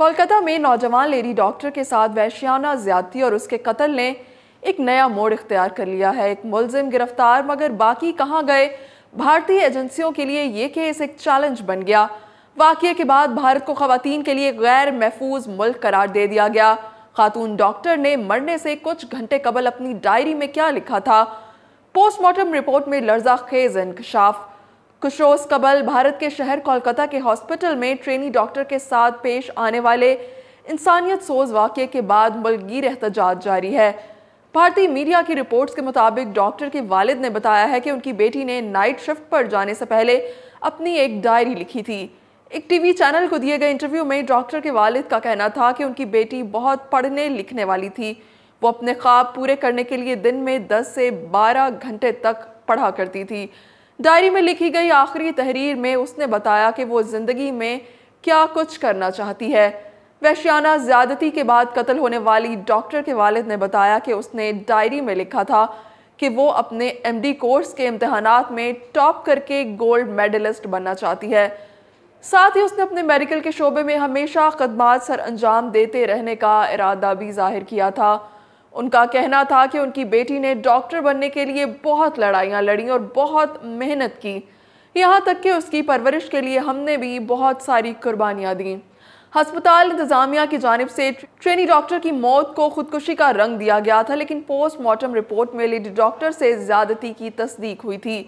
कोलकाता में नौजवान lady doctor के साथ वैश्याना ज्यादती और उसके कत्ल ने एक नया मोड़ इख्तियार कर लिया है एक मुलजिम गिरफ्तार मगर बाकी कहाँ गए भारतीय एजेंसियों के लिए ये केस एक चैलेंज बन गया वाक़े के बाद भारत को खातन के लिए गैर महफूज मुल्क करार दे दिया गया खातून डॉक्टर ने मरने से कुछ घंटे कबल अपनी डायरी में क्या लिखा था पोस्टमार्टम रिपोर्ट में लर्जा खेज इंकशाफ कुशरोज कबल भारत के शहर कोलकाता के हॉस्पिटल में ट्रेनी डॉक्टर के साथ पेश आने वाले इंसानियत सोज वाक़े के बाद मुलगीर एहतजाज जारी है भारतीय मीडिया की रिपोर्ट्स के मुताबिक डॉक्टर के वालिद ने बताया है कि उनकी बेटी ने नाइट शिफ्ट पर जाने से पहले अपनी एक डायरी लिखी थी एक टीवी चैनल को दिए गए इंटरव्यू में डॉक्टर के वालिद का कहना था कि उनकी बेटी बहुत पढ़ने लिखने वाली थी वो अपने ख्वाब पूरे करने के लिए दिन में 10 से 12 घंटे तक पढ़ा करती थी डायरी में लिखी गई आखिरी तहरीर में उसने बताया कि वो ज़िंदगी में क्या कुछ करना चाहती है वैश्याना ज़्यादती के बाद कत्ल होने वाली डॉक्टर के वालिद ने बताया कि उसने डायरी में लिखा था कि वो अपने एमडी कोर्स के इम्तहानात में टॉप करके गोल्ड मेडलिस्ट बनना चाहती है साथ ही उसने अपने मेडिकल के शोबे में हमेशा खदमात सर अंजाम देते रहने का इरादा भी जाहिर किया था उनका कहना था कि उनकी बेटी ने डॉक्टर बनने के लिए बहुत लड़ाइयाँ लड़ी और बहुत मेहनत की यहाँ तक कि उसकी परवरिश के लिए हमने भी बहुत सारी कुर्बानियाँ दी हस्पताल इंतज़ामिया की जानब से ट्रेनी डॉक्टर की मौत को खुदकुशी का रंग दिया गया था लेकिन पोस्टमार्टम रिपोर्ट में लेडी डॉक्टर से ज्यादती की तस्दीक हुई थी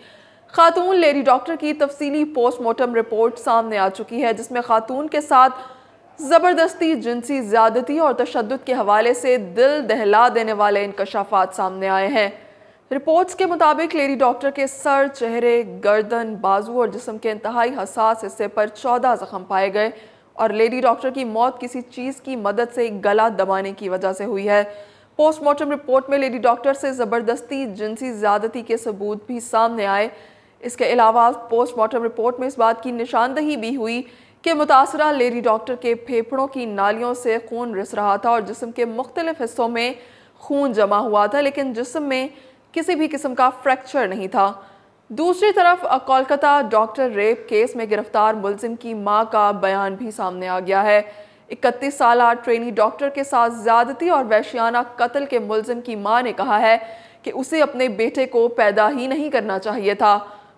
खातून लेडी डॉक्टर की तफसीली पोस्टमार्टम रिपोर्ट सामने आ चुकी है जिसमें खातून के साथ ज़बरदस्ती जिनसी ज़्यादती और तशद के हवाले से दिल दहला देने वाले इनकशाफात सामने आए हैं रिपोर्ट्स के मुताबिक लेडी डॉक्टर के सर चेहरे गर्दन बाजू और जिसम के इंतहाई हसास हिस्से पर चौदह जख्म पाए गए और लेडी डॉक्टर की मौत किसी चीज़ की मदद से गला दबाने की वजह से हुई है पोस्टमार्टम रिपोर्ट में लेडी डॉक्टर से ज़बरदस्ती जिनसी ज़्यादती के सबूत भी सामने आए इसके अलावा पोस्टमार्टम रिपोर्ट में इस बात की निशानदही भी हुई के मुतासरा लेडी डॉक्टर के फेफड़ों की नालियों से खून रिस रहा था और जिसम के मुख्तलिफ हिस्सों में खून जमा हुआ था लेकिन जिसम में किसी भी किस्म का फ्रैक्चर नहीं था दूसरी तरफ कोलकाता डॉक्टर रेप केस में गिरफ्तार मुलजिम की मां का बयान भी सामने आ गया है इकतीस साल ट्रेनी डॉक्टर के साथ ज्यादती और वैशियाना कत्ल के मुलजिम की मां ने कहा है कि उसे अपने बेटे को पैदा ही नहीं करना चाहिए था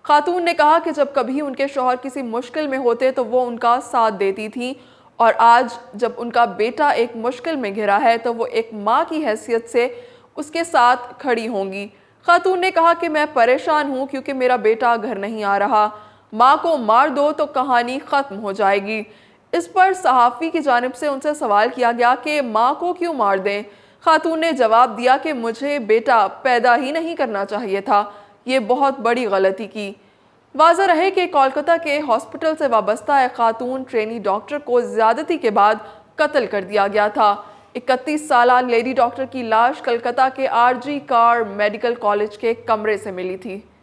खातून ने कहा कि जब कभी उनके शोहर किसी मुश्किल में होते तो वो उनका साथ देती थी और आज जब उनका बेटा एक मुश्किल में घिरा है तो वो एक माँ की हैसियत से उसके साथ खड़ी होंगी खातून ने कहा कि मैं परेशान हूँ क्योंकि मेरा बेटा घर नहीं आ रहा माँ को मार दो तो कहानी ख़त्म हो जाएगी इस पर सहाफ़ी की जानब से उनसे सवाल किया गया कि माँ को क्यों मार दें खातून ने जवाब दिया कि मुझे बेटा पैदा ही नहीं करना चाहिए था ये बहुत बड़ी गलती की वाजह रहे कि कोलकाता के हॉस्पिटल से वाबस्ता एक खातून ट्रेनी डॉक्टर को ज्यादती के बाद कत्ल कर दिया गया था इकतीस साल लेडी डॉक्टर की लाश कलकत्ता के आरजी कार मेडिकल कॉलेज के कमरे से मिली थी